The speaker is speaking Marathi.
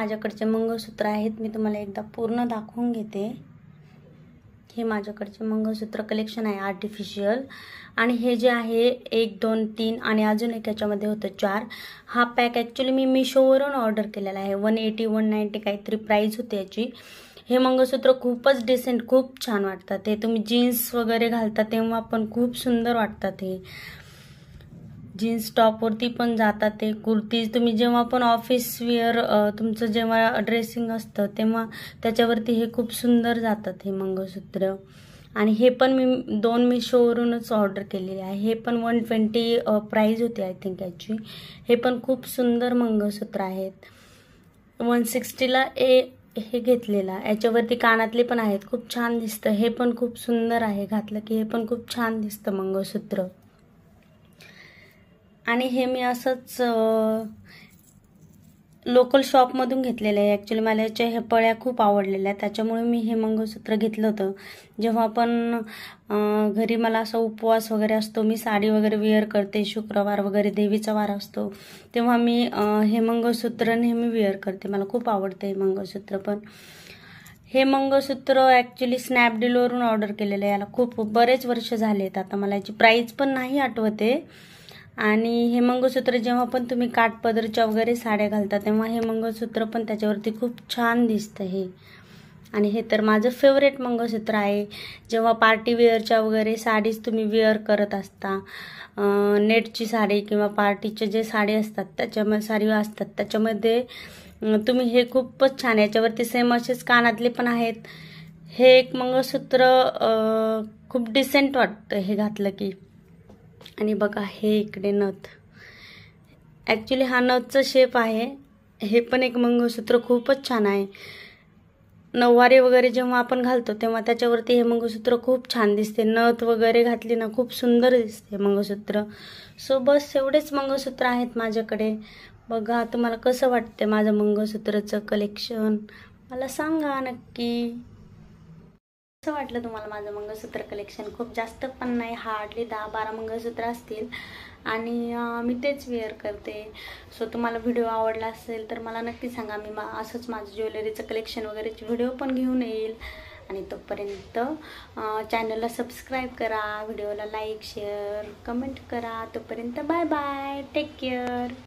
माझ्याकडचे मंगळसूत्र आहेत मी तुम्हाला एकदा पूर्ण दाखवून घेते हे माझ्याकडचे मंगळसूत्र कलेक्शन आहे आर्टिफिशियल आणि हे जे आहे एक दोन तीन आणि अजून एक याच्यामध्ये होतं चार हा पॅक ॲक्च्युली मी मिशोवरून ऑर्डर केलेला आहे वन एटी वन नाईन्टी काहीतरी प्राईज होती याची हे मंगळसूत्र खूपच डिसेंट खूप छान वाटतात हे तुम्ही जीन्स वगैरे घालता तेव्हा पण खूप सुंदर वाटतात हे जीन्स टॉपवरती पण जातात ते कुर्तीज तुम्ही जेव्हा पण ऑफिस वेअर तुमचं जेव्हा ड्रेसिंग असतं तेव्हा त्याच्यावरती हे खूप सुंदर जातात हे मंगळसूत्र आणि हे पण मी दोन मी शोवरूनच ऑर्डर केलेले आहे हे पण वन ट्वेंटी प्राईज होती आय थिंक याची हे पण खूप सुंदर मंगळसूत्र आहेत वन सिक्स्टीला ए हे घेतलेला याच्यावरती कानातले पण आहेत खूप छान दिसतं हे पण खूप सुंदर आहे घातलं की हे पण खूप छान दिसतं मंगळसूत्र आणि हे मी असंच लोकल शॉपमधून घेतलेलं आहे ॲक्च्युली मला याच्या हे पळ्या खूप आवडलेल्या आहेत त्याच्यामुळे मी हे मंगळसूत्र घेतलं होतं जेव्हा पण घरी मला असा उपवास वगैरे असतो मी साडी वगैरे विअर करते शुक्रवार वगैरे देवीचा वार असतो तेव्हा मी हे मंगळसूत्र नेहमी वेअर करते मला खूप आवडतं हे मंगळसूत्र पण हे मंगळसूत्र ॲक्च्युली स्नॅपडीलवरून ऑर्डर केलेलं आहे याला खूप बरेच वर्ष झाले आहेत आता मला याची प्राईज पण नाही आठवते आणि हे मंगळसूत्र जेव्हा पण तुम्ही काठपदरच्या वगैरे साड्या घालता तेव्हा हे मंगळसूत्र पण त्याच्यावरती खूप छान दिसतं हे आणि हे तर माझं फेवरेट मंगळसूत्र आहे जेव्हा पार्टी वेअरच्या वगैरे साडीज तुम्ही वेअर करत असता नेटची साडी किंवा पार्टीचे जे साडी असतात त्याच्यामध्ये साडी असतात त्याच्यामध्ये तुम्ही हे खूपच छान याच्यावरती सेम असेच कानातले पण आहेत हे एक मंगळसूत्र खूप डिसेंट वाटतं हे घातलं की आणि बघा हे इकडे नथ ॲक्च्युली हा नथचा शेप आहे हे पण एक मंगळसूत्र खूपच छान आहे नववारी वगैरे जेव्हा आपण घालतो तेव्हा त्याच्यावरती हे मंगळसूत्र खूप छान दिसते नथ वगैरे घातली ना खूप सुंदर दिसते मंगळसूत्र सो बस एवढेच मंगळसूत्र आहेत माझ्याकडे बघा तुम्हाला कसं वाटते माझं मंगळसूत्रचं कलेक्शन मला सांगा नक्की असं वाटलं तुम्हाला माझं मंगळसूत्र कलेक्शन खूप जास्त पण नाही हार्डली दहा बारा मंगळसूत्र असतील आणि मी तेच वेअर करते सो तुम्हाला व्हिडिओ आवडला असेल तर मला नक्की सांगा मी मा असंच माझं ज्वेलरीचं कलेक्शन वगैरेचे व्हिडिओ पण घेऊन येईल आणि तोपर्यंत चॅनलला सबस्क्राईब करा व्हिडिओला लाईक शेअर कमेंट करा तोपर्यंत बाय बाय टेक केअर